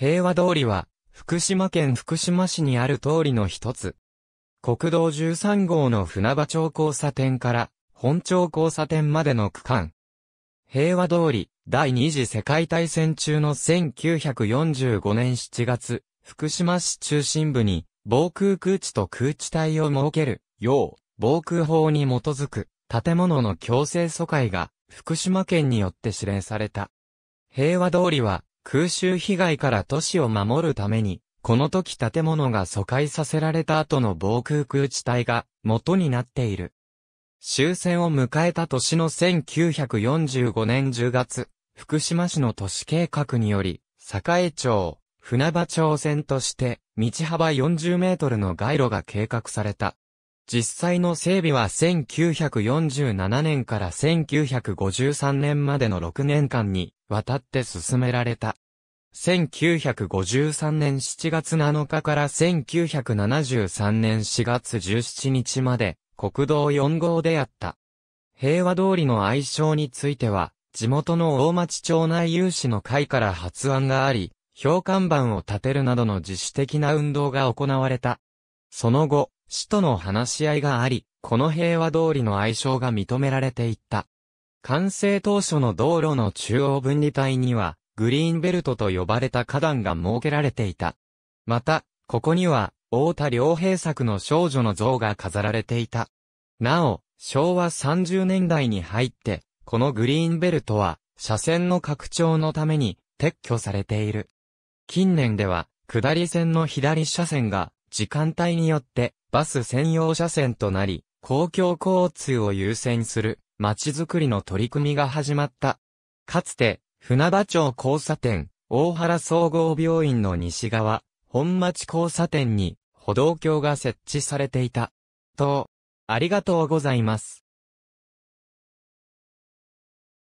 平和通りは、福島県福島市にある通りの一つ。国道13号の船場町交差点から、本町交差点までの区間。平和通り、第二次世界大戦中の1945年7月、福島市中心部に、防空空地と空地帯を設ける、よう、防空法に基づく、建物の強制疎開が、福島県によって指令された。平和通りは、空襲被害から都市を守るために、この時建物が疎開させられた後の防空空地帯が元になっている。終戦を迎えた年の1945年10月、福島市の都市計画により、栄町、船場町線として、道幅40メートルの街路が計画された。実際の整備は1947年から1953年までの6年間に渡って進められた。1953年7月7日から1973年4月17日まで国道4号であった。平和通りの愛称については、地元の大町町内有志の会から発案があり、評判板を立てるなどの自主的な運動が行われた。その後、市との話し合いがあり、この平和通りの愛称が認められていった。完成当初の道路の中央分離帯には、グリーンベルトと呼ばれた花壇が設けられていた。また、ここには、大田良平作の少女の像が飾られていた。なお、昭和30年代に入って、このグリーンベルトは、車線の拡張のために撤去されている。近年では、下り線の左車線が、時間帯によって、バス専用車線となり、公共交通を優先する街づくりの取り組みが始まった。かつて、船場町交差点、大原総合病院の西側、本町交差点に歩道橋が設置されていた。と、ありがとうございます。